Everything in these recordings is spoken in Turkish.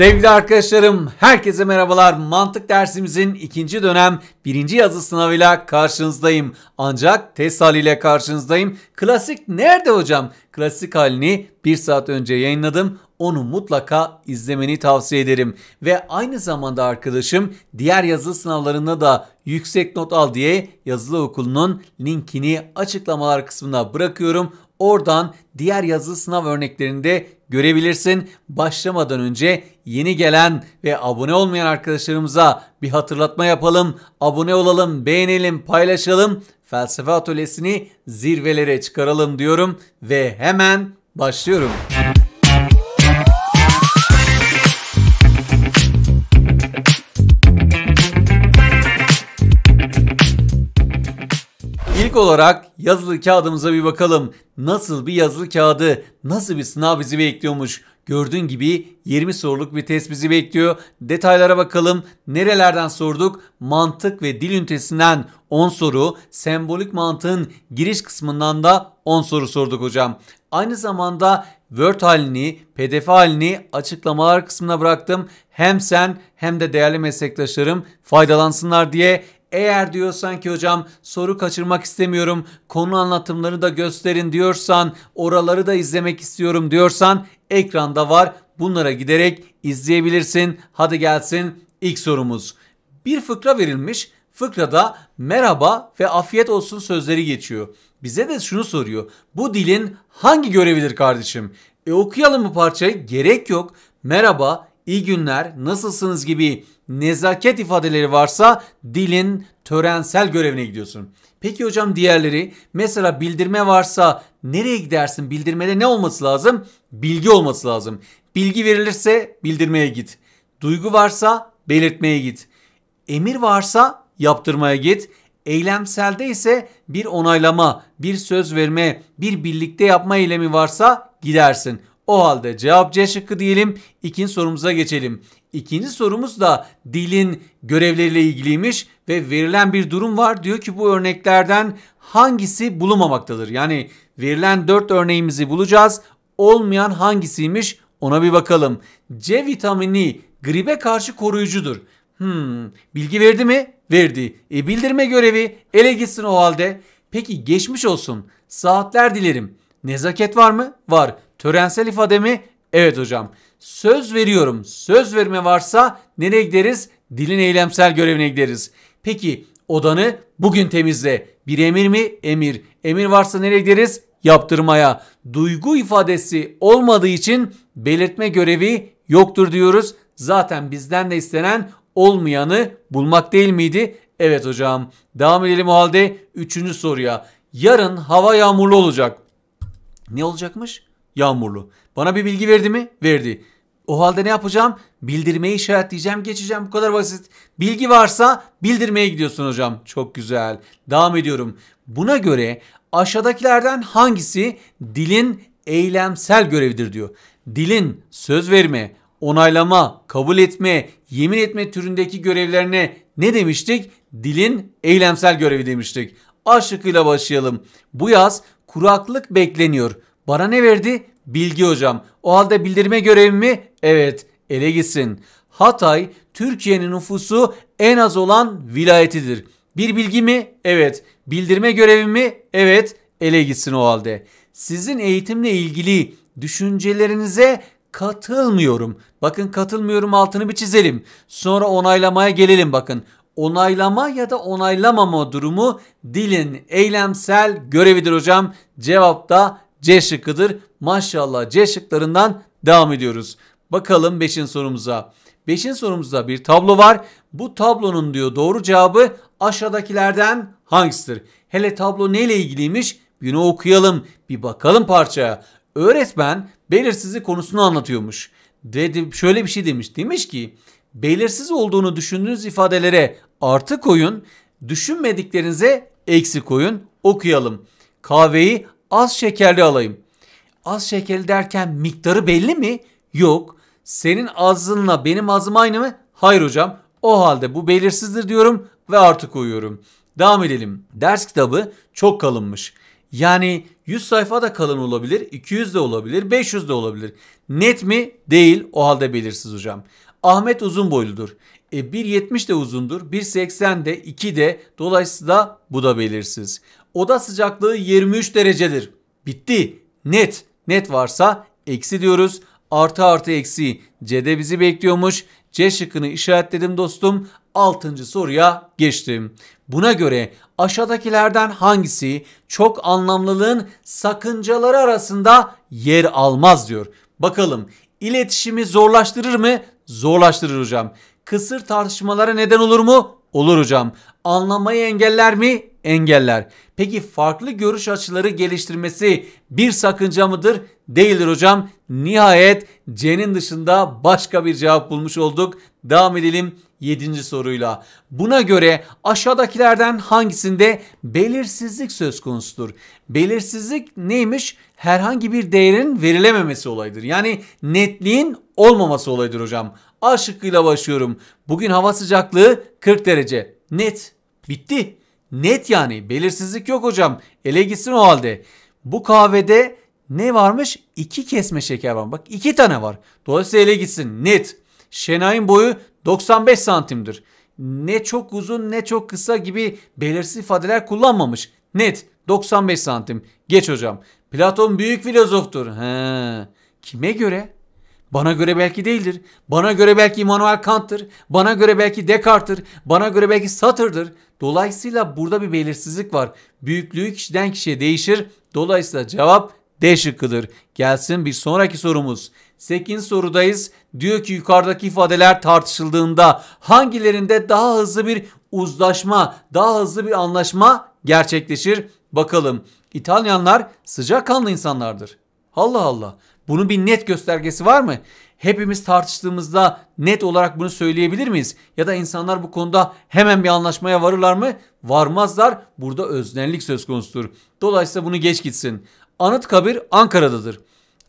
Sevgili arkadaşlarım, herkese merhabalar. Mantık dersimizin ikinci dönem birinci yazı sınavıyla karşınızdayım. Ancak test haliyle karşınızdayım. Klasik nerede hocam? Klasik halini bir saat önce yayınladım. Onu mutlaka izlemeni tavsiye ederim. Ve aynı zamanda arkadaşım diğer yazılı sınavlarında da yüksek not al diye yazılı okulunun linkini açıklamalar kısmına bırakıyorum. Oradan diğer yazılı sınav örneklerinde görebilirsin. Başlamadan önce yeni gelen ve abone olmayan arkadaşlarımıza bir hatırlatma yapalım. Abone olalım, beğenelim, paylaşalım. Felsefe atölyesini zirvelere çıkaralım diyorum ve hemen başlıyorum. Müzik İlk olarak yazılı kağıdımıza bir bakalım. Nasıl bir yazılı kağıdı, nasıl bir sınav bizi bekliyormuş? Gördüğün gibi 20 soruluk bir test bizi bekliyor. Detaylara bakalım. Nerelerden sorduk? Mantık ve dil ünitesinden 10 soru, sembolik mantığın giriş kısmından da 10 soru sorduk hocam. Aynı zamanda Word halini, PDF halini açıklamalar kısmına bıraktım. Hem sen hem de değerli meslektaşlarım faydalansınlar diye eğer diyorsan ki hocam soru kaçırmak istemiyorum, konu anlatımları da gösterin diyorsan, oraları da izlemek istiyorum diyorsan ekranda var. Bunlara giderek izleyebilirsin. Hadi gelsin ilk sorumuz. Bir fıkra verilmiş. Fıkrada merhaba ve afiyet olsun sözleri geçiyor. Bize de şunu soruyor. Bu dilin hangi görevidir kardeşim? E okuyalım bu parçayı. Gerek yok. Merhaba, iyi günler, nasılsınız gibi nezaket ifadeleri varsa dilin törensel görevine gidiyorsun. Peki hocam diğerleri mesela bildirme varsa nereye gidersin? Bildirmede ne olması lazım? Bilgi olması lazım. Bilgi verilirse bildirmeye git. Duygu varsa belirtmeye git. Emir varsa yaptırmaya git. Eylemselde ise bir onaylama, bir söz verme, bir birlikte yapma eylemi varsa gidersin. O halde cevap C şıkkı diyelim. İkinci sorumuza geçelim. İkinci sorumuz da dilin görevleriyle ilgiliymiş ve verilen bir durum var. Diyor ki bu örneklerden hangisi bulunmamaktadır? Yani verilen 4 örneğimizi bulacağız. Olmayan hangisiymiş ona bir bakalım. C vitamini gribe karşı koruyucudur. Hmm, bilgi verdi mi? Verdi. E, bildirme görevi ele gitsin o halde. Peki geçmiş olsun. Saatler dilerim. Nezaket var mı? Var. Törensel mi? evet hocam. Söz veriyorum. Söz verme varsa nereye gideriz? Dilin eylemsel görevine gideriz. Peki odanı bugün temizle. Bir emir mi? Emir. Emir varsa nereye gideriz? Yaptırmaya. Duygu ifadesi olmadığı için belirtme görevi yoktur diyoruz. Zaten bizden de istenen olmayanı bulmak değil miydi? Evet hocam. Devam edelim o halde 3. soruya. Yarın hava yağmurlu olacak. Ne olacakmış? Yağmurlu. Bana bir bilgi verdi mi? Verdi. O halde ne yapacağım? Bildirmeyi işaretleyeceğim, geçeceğim. Bu kadar basit. Bilgi varsa bildirmeye gidiyorsun hocam. Çok güzel. Devam ediyorum. Buna göre aşağıdakilerden hangisi dilin eylemsel görevidir diyor. Dilin söz verme, onaylama, kabul etme, yemin etme türündeki görevlerine ne demiştik? Dilin eylemsel görevi demiştik. A şıkkıyla başlayalım. Bu yaz kuraklık bekleniyor. Bana ne verdi? Bilgi hocam. O halde bildirme görevi mi? Evet ele gitsin. Hatay Türkiye'nin nüfusu en az olan vilayetidir. Bir bilgi mi? Evet. Bildirme görevi mi? Evet. Ele gitsin o halde. Sizin eğitimle ilgili düşüncelerinize katılmıyorum. Bakın katılmıyorum altını bir çizelim. Sonra onaylamaya gelelim bakın. Onaylama ya da onaylamama durumu dilin eylemsel görevidir hocam. Cevap da C şıkkıdır. Maşallah C şıklarından devam ediyoruz. Bakalım 5'in sorumuza. 5'in sorumuzda bir tablo var. Bu tablonun diyor doğru cevabı aşağıdakilerden hangisidir? Hele tablo neyle ilgiliymiş? Bunu okuyalım. Bir bakalım parçaya. Öğretmen belirsizlik konusunu anlatıyormuş. Dedi, şöyle bir şey demiş. Demiş ki belirsiz olduğunu düşündüğünüz ifadelere artı koyun. Düşünmediklerinize eksi koyun. Okuyalım. Kahveyi az şekerli alayım. Az şekerli derken miktarı belli mi? Yok. Senin ağzınla benim ağzım aynı mı? Hayır hocam. O halde bu belirsizdir diyorum ve artık uyuyorum. Devam edelim. Ders kitabı çok kalınmış. Yani 100 sayfa da kalın olabilir, 200 de olabilir, 500 de olabilir. Net mi? Değil. O halde belirsiz hocam. Ahmet uzun boyludur. E, 1.70 de uzundur, 1.80 de, 2 de. Dolayısıyla bu da belirsiz. Oda sıcaklığı 23 derecedir. Bitti. Net. Net varsa eksi diyoruz. Artı artı eksi. C de bizi bekliyormuş. C şıkkını işaretledim dostum. 6. soruya geçtim. Buna göre aşağıdakilerden hangisi çok anlamlılığın sakıncaları arasında yer almaz diyor. Bakalım iletişimi zorlaştırır mı? Zorlaştırır hocam. Kısır tartışmalara neden olur mu? Olur hocam. Anlamayı engeller mi? engeller. Peki farklı görüş açıları geliştirmesi bir sakınca mıdır? Değildir hocam. Nihayet C'nin dışında başka bir cevap bulmuş olduk. Devam edelim 7. soruyla. Buna göre aşağıdakilerden hangisinde belirsizlik söz konusudur? Belirsizlik neymiş? Herhangi bir değerin verilememesi olayıdır. Yani netliğin olmaması olayıdır hocam. A şıkkıyla başlıyorum. Bugün hava sıcaklığı 40 derece. Net. Bitti. Net yani belirsizlik yok hocam. Ele gitsin o halde. Bu kahvede ne varmış? İki kesme şeker var. Bak iki tane var. Dolayısıyla ele gitsin. Net. Şenay'ın boyu 95 santimdir. Ne çok uzun ne çok kısa gibi belirsiz ifadeler kullanmamış. Net 95 santim. Geç hocam. Platon büyük filozoftur. He. Kime göre? Bana göre belki değildir. Bana göre belki Immanuel Kant'tır. Bana göre belki Descartes'tir. Bana göre belki Sartre'dır. Dolayısıyla burada bir belirsizlik var. Büyüklüğü kişiden kişiye değişir. Dolayısıyla cevap D şıkkıdır. Gelsin bir sonraki sorumuz. 8 sorudayız. Diyor ki yukarıdaki ifadeler tartışıldığında hangilerinde daha hızlı bir uzlaşma, daha hızlı bir anlaşma gerçekleşir? Bakalım. İtalyanlar sıcakkanlı insanlardır. Allah Allah. Bunun bir net göstergesi var mı? Hepimiz tartıştığımızda net olarak bunu söyleyebilir miyiz? Ya da insanlar bu konuda hemen bir anlaşmaya varırlar mı? Varmazlar. Burada öznellik söz konusudur. Dolayısıyla bunu geç gitsin. Anıtkabir Ankara'dadır.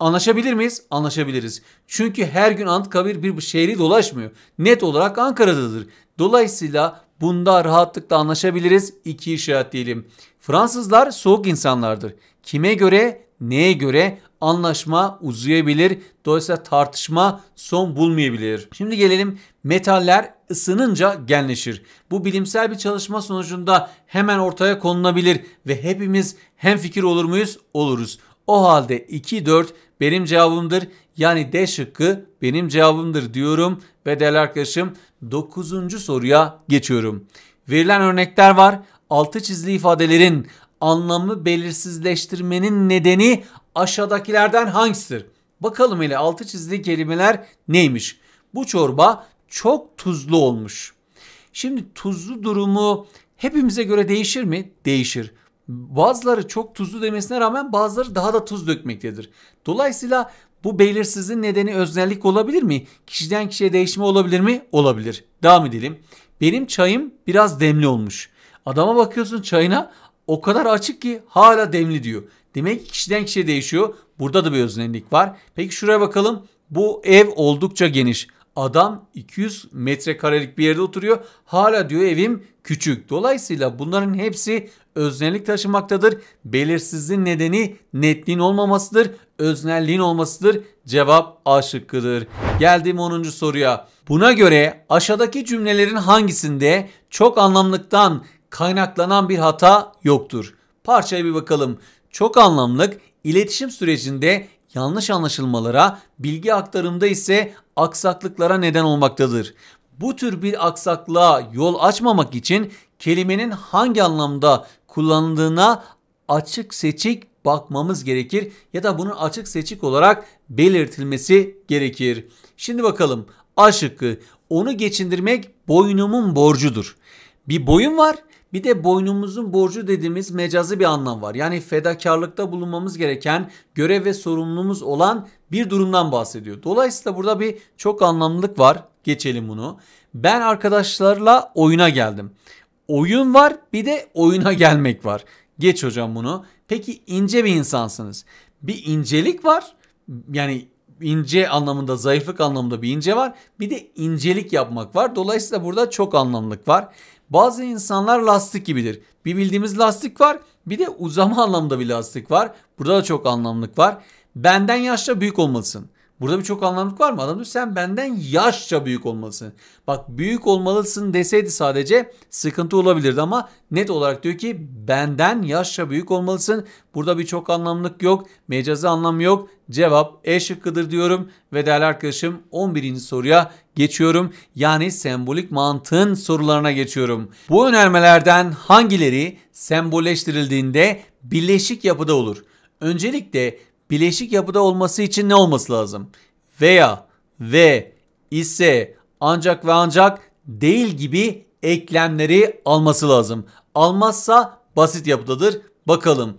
Anlaşabilir miyiz? Anlaşabiliriz. Çünkü her gün Anıtkabir bir şehri dolaşmıyor. Net olarak Ankara'dadır. Dolayısıyla bunda rahatlıkla anlaşabiliriz. İki işaret diyelim. Fransızlar soğuk insanlardır. Kime göre, neye göre anlaşma uzayabilir. Dolayısıyla tartışma son bulmayabilir. Şimdi gelelim metaller ısınınca genleşir. Bu bilimsel bir çalışma sonucunda hemen ortaya konulabilir ve hepimiz hem fikir olur muyuz? Oluruz. O halde 2 4 benim cevabımdır. Yani D şıkkı benim cevabımdır diyorum ve değerli arkadaşım 9. soruya geçiyorum. Verilen örnekler var. Altı çizili ifadelerin anlamı belirsizleştirmenin nedeni aşağıdakilerden hangisidir? Bakalım hele altı çizdiği kelimeler neymiş? Bu çorba çok tuzlu olmuş. Şimdi tuzlu durumu hepimize göre değişir mi? Değişir. Bazıları çok tuzlu demesine rağmen bazıları daha da tuz dökmektedir. Dolayısıyla bu belirsizliğin nedeni öznellik olabilir mi? Kişiden kişiye değişme olabilir mi? Olabilir. Devam edelim. Benim çayım biraz demli olmuş. Adama bakıyorsun çayına o kadar açık ki hala demli diyor. Demek ki kişiden kişiye değişiyor. Burada da bir öznellik var. Peki şuraya bakalım. Bu ev oldukça geniş. Adam 200 metrekarelik bir yerde oturuyor. Hala diyor evim küçük. Dolayısıyla bunların hepsi öznellik taşımaktadır. Belirsizliğin nedeni netliğin olmamasıdır. Öznelliğin olmasıdır. Cevap A şıkkıdır. Geldim 10. soruya. Buna göre aşağıdaki cümlelerin hangisinde çok anlamlıktan kaynaklanan bir hata yoktur? Parçaya bir bakalım çok anlamlık, iletişim sürecinde yanlış anlaşılmalara, bilgi aktarımda ise aksaklıklara neden olmaktadır. Bu tür bir aksaklığa yol açmamak için kelimenin hangi anlamda kullanıldığına açık seçik bakmamız gerekir ya da bunun açık seçik olarak belirtilmesi gerekir. Şimdi bakalım A şıkkı onu geçindirmek boynumun borcudur. Bir boyun var bir de boynumuzun borcu dediğimiz mecazi bir anlam var. Yani fedakarlıkta bulunmamız gereken görev ve sorumluluğumuz olan bir durumdan bahsediyor. Dolayısıyla burada bir çok anlamlılık var. Geçelim bunu. Ben arkadaşlarla oyuna geldim. Oyun var bir de oyuna gelmek var. Geç hocam bunu. Peki ince bir insansınız. Bir incelik var. Yani ince anlamında zayıflık anlamında bir ince var. Bir de incelik yapmak var. Dolayısıyla burada çok anlamlılık var. Bazı insanlar lastik gibidir. Bir bildiğimiz lastik var bir de uzama anlamda bir lastik var. Burada da çok anlamlık var. Benden yaşça büyük olmalısın. Burada bir çok anlamlık var mı? Adam diyor sen benden yaşça büyük olmalısın. Bak büyük olmalısın deseydi sadece sıkıntı olabilirdi ama net olarak diyor ki benden yaşça büyük olmalısın. Burada bir çok anlamlık yok. Mecazi anlam yok. Cevap E şıkkıdır diyorum ve değerli arkadaşım 11. soruya geçiyorum. Yani sembolik mantığın sorularına geçiyorum. Bu önermelerden hangileri sembolleştirildiğinde birleşik yapıda olur? Öncelikle bileşik yapıda olması için ne olması lazım? Veya ve ise ancak ve ancak değil gibi eklemleri alması lazım. Almazsa basit yapıdadır. Bakalım.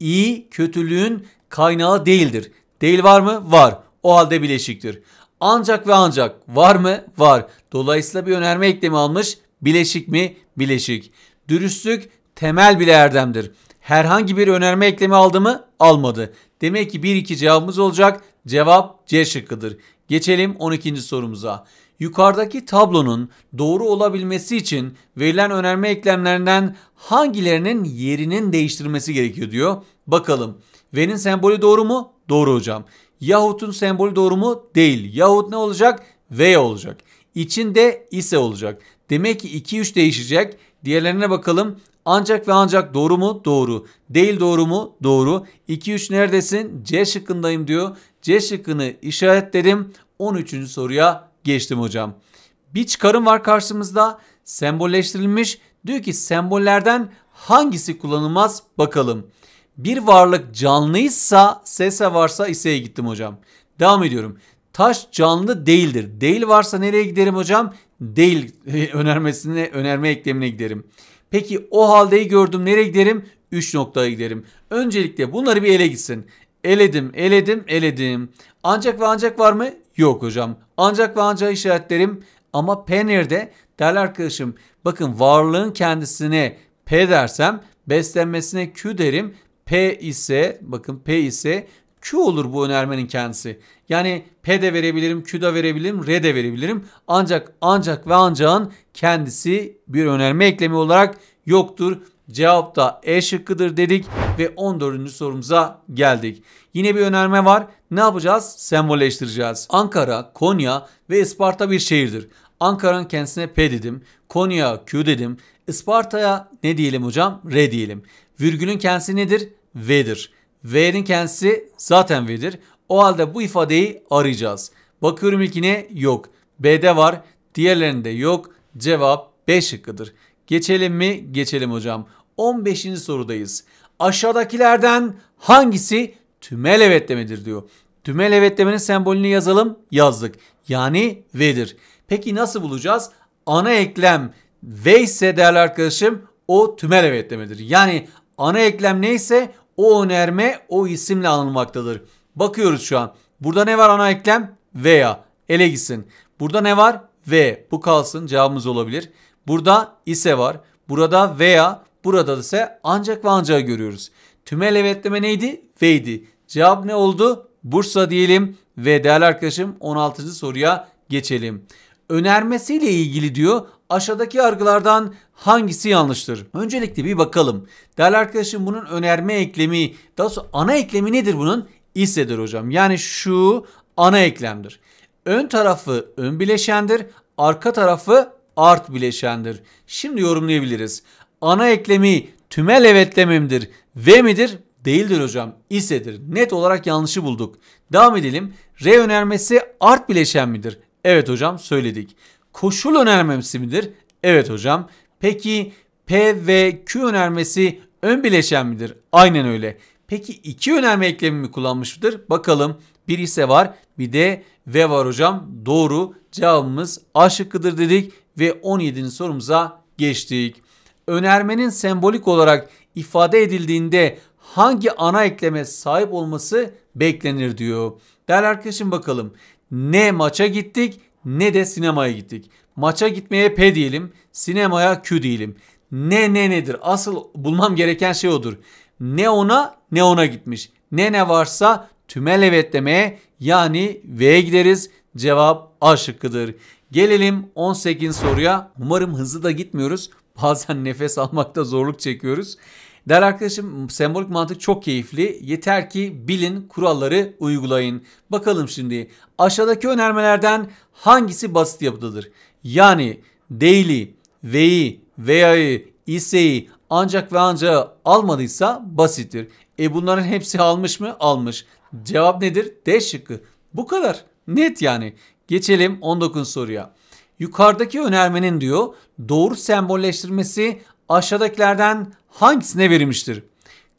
İyi kötülüğün kaynağı değildir. Değil var mı? Var. O halde bileşiktir. Ancak ve ancak var mı? Var. Dolayısıyla bir önerme eklemi almış. Bileşik mi? Bileşik. Dürüstlük temel bir erdemdir. Herhangi bir önerme eklemi aldı mı? Almadı. Demek ki 1-2 cevabımız olacak. Cevap C şıkkıdır. Geçelim 12. sorumuza. Yukarıdaki tablonun doğru olabilmesi için verilen önerme eklemlerinden hangilerinin yerinin değiştirilmesi gerekiyor diyor. Bakalım. V'nin sembolü doğru mu? Doğru hocam. Yahut'un sembolü doğru mu? Değil. Yahut ne olacak? V olacak. İçinde ise olacak. Demek ki 2-3 değişecek. Diğerlerine bakalım. Ancak ve ancak doğru mu? Doğru. Değil doğru mu? Doğru. 2-3 neredesin? C şıkkındayım diyor. C şıkkını işaretledim. 13. soruya geçtim hocam. Bir çıkarım var karşımızda. Sembolleştirilmiş. Diyor ki sembollerden hangisi kullanılmaz bakalım. Bir varlık canlıysa, sese varsa iseye gittim hocam. Devam ediyorum. Taş canlı değildir. Değil varsa nereye giderim hocam? Değil önermesine, önerme eklemine giderim. Peki o haldeyi gördüm nereye giderim? 3 noktaya giderim. Öncelikle bunları bir ele gitsin. Eledim, eledim, eledim. Ancak ve ancak var mı? Yok hocam. Ancak ve ancak işaretlerim. Ama P nerede? değerli arkadaşım bakın varlığın kendisine P dersem beslenmesine Q derim. P ise bakın P ise Q olur bu önermenin kendisi. Yani P de verebilirim, Q da verebilirim, R de verebilirim. Ancak ancak ve ancağın kendisi bir önerme eklemi olarak yoktur. Cevap da E şıkkıdır dedik ve 14. sorumuza geldik. Yine bir önerme var. Ne yapacağız? Sembolleştireceğiz. Ankara, Konya ve Isparta bir şehirdir. Ankara'nın kendisine P dedim. Konya Q dedim. Isparta'ya ne diyelim hocam? R diyelim. Virgülün kendisi nedir? V'dir. V'nin kendisi zaten V'dir. O halde bu ifadeyi arayacağız. Bakıyorum ilkine yok. B'de var. Diğerlerinde yok. Cevap B şıkkıdır. Geçelim mi? Geçelim hocam. 15. sorudayız. Aşağıdakilerden hangisi tümel evetlemedir diyor. Tümel evetlemenin sembolünü yazalım. Yazdık. Yani V'dir. Peki nasıl bulacağız? Ana eklem V ise değerli arkadaşım o tümel evetlemedir. Yani ana eklem neyse o önerme o isimle anılmaktadır. Bakıyoruz şu an. Burada ne var ana eklem? Veya. Ele gitsin. Burada ne var? V. Bu kalsın cevabımız olabilir. Burada ise var. Burada veya. Burada ise ancak ve ancak görüyoruz. Tümel evetleme neydi? Ve'ydi. Cevap ne oldu? Bursa diyelim ve değerli arkadaşım 16. soruya geçelim. Önermesiyle ilgili diyor Aşağıdaki yargılardan hangisi yanlıştır? Öncelikle bir bakalım. Değerli arkadaşım bunun önerme eklemi, daha sonra ana eklemi nedir bunun? İsedir hocam. Yani şu ana eklemdir. Ön tarafı ön bileşendir, arka tarafı art bileşendir. Şimdi yorumlayabiliriz. Ana eklemi tümel evetlememdir. V midir? Değildir hocam. İsedir. Net olarak yanlışı bulduk. Devam edelim. R önermesi art bileşen midir? Evet hocam söyledik koşul önermesi midir? Evet hocam. Peki P ve Q önermesi ön bileşen midir? Aynen öyle. Peki iki önerme eklemi mi kullanmış mıdır? Bakalım. Bir ise var bir de V var hocam. Doğru cevabımız A şıkkıdır dedik ve 17. sorumuza geçtik. Önermenin sembolik olarak ifade edildiğinde hangi ana ekleme sahip olması beklenir diyor. Değerli arkadaşım bakalım. Ne maça gittik ne de sinemaya gittik. Maça gitmeye P diyelim, sinemaya Q diyelim. Ne ne nedir? Asıl bulmam gereken şey odur. Ne ona ne ona gitmiş. Ne ne varsa tümel evet demeye yani V'ye gideriz. Cevap A şıkkıdır. Gelelim 18 soruya. Umarım hızlı da gitmiyoruz. Bazen nefes almakta zorluk çekiyoruz. Değerli arkadaşım sembolik mantık çok keyifli. Yeter ki bilin kuralları uygulayın. Bakalım şimdi aşağıdaki önermelerden hangisi basit yapıdadır? Yani değili, veyi, veyayı, iseyi ancak ve ancak almadıysa basittir. E bunların hepsi almış mı? Almış. Cevap nedir? D şıkkı. Bu kadar. Net yani. Geçelim 19 soruya. Yukarıdaki önermenin diyor doğru sembolleştirmesi aşağıdakilerden hangisine verilmiştir?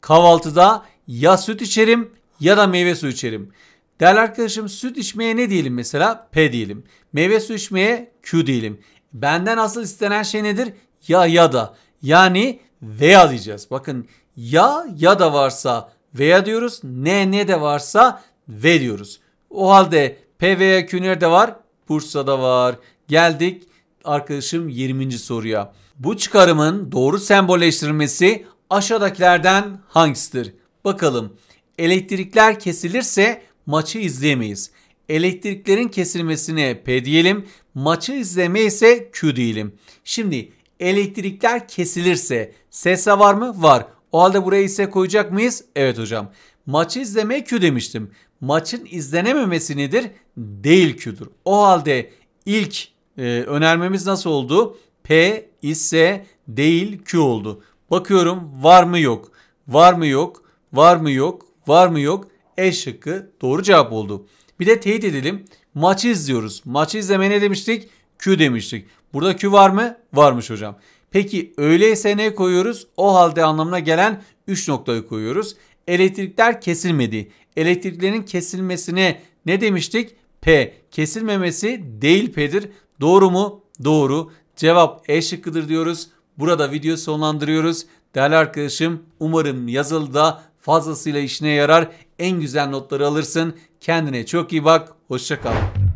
Kahvaltıda ya süt içerim ya da meyve suyu içerim. Değerli arkadaşım süt içmeye ne diyelim mesela? P diyelim. Meyve suyu içmeye Q diyelim. Benden asıl istenen şey nedir? Ya ya da. Yani veya diyeceğiz. Bakın ya ya da varsa veya diyoruz. Ne ne de varsa ve diyoruz. O halde P veya Q nerede var? Bursa'da var. Geldik arkadaşım 20. soruya. Bu çıkarımın doğru sembolleştirilmesi aşağıdakilerden hangisidir? Bakalım. Elektrikler kesilirse maçı izleyemeyiz. Elektriklerin kesilmesine P diyelim. Maçı izleme ise Q diyelim. Şimdi elektrikler kesilirse sese var mı? Var. O halde buraya ise koyacak mıyız? Evet hocam. Maçı izleme Q demiştim. Maçın izlenememesi nedir? Değil Q'dur. O halde ilk e, önermemiz nasıl oldu? P ise değil Q oldu. Bakıyorum var mı yok. Var mı yok. Var mı yok. Var mı yok. E şıkkı doğru cevap oldu. Bir de teyit edelim. Maçı izliyoruz. Maçı izleme ne demiştik? Q demiştik. Burada Q var mı? Varmış hocam. Peki öyleyse ne koyuyoruz? O halde anlamına gelen 3 noktayı koyuyoruz. Elektrikler kesilmedi. Elektriklerin kesilmesine ne demiştik? P. Kesilmemesi değil P'dir. Doğru mu? Doğru. Cevap E şıkkıdır diyoruz. Burada video sonlandırıyoruz. Değerli arkadaşım umarım yazılıda fazlasıyla işine yarar. En güzel notları alırsın. Kendine çok iyi bak. Hoşçakal.